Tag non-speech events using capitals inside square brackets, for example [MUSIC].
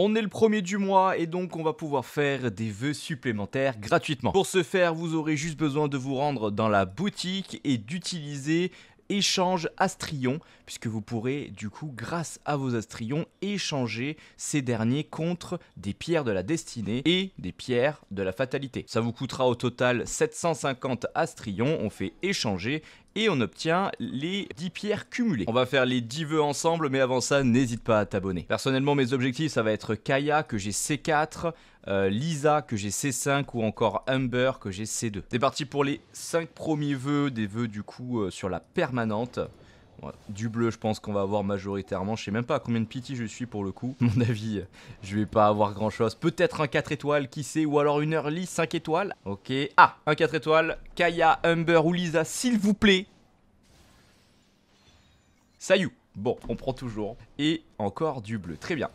On est le premier du mois et donc on va pouvoir faire des vœux supplémentaires gratuitement. Pour ce faire, vous aurez juste besoin de vous rendre dans la boutique et d'utiliser échange Astrion, puisque vous pourrez du coup, grâce à vos Astrions, échanger ces derniers contre des pierres de la destinée et des pierres de la fatalité. Ça vous coûtera au total 750 Astrions, on fait échanger et on obtient les 10 pierres cumulées. On va faire les 10 vœux ensemble, mais avant ça, n'hésite pas à t'abonner. Personnellement, mes objectifs, ça va être Kaya, que j'ai C4, euh, Lisa, que j'ai C5, ou encore Humber, que j'ai C2. C'est parti pour les 5 premiers vœux, des vœux du coup euh, sur la permanente. du bleu, je pense qu'on va avoir majoritairement. Je sais même pas à combien de pitié je suis pour le coup. [LAUGHS] Mon avis, euh, je vais pas avoir grand chose. Peut-être un 4 étoiles, qui sait, ou alors une early 5 étoiles. Ok. Ah, un 4 étoiles. Kaya, Humber ou Lisa, s'il vous plaît, est Bon, on prend toujours. Et encore du bleu. Très bien.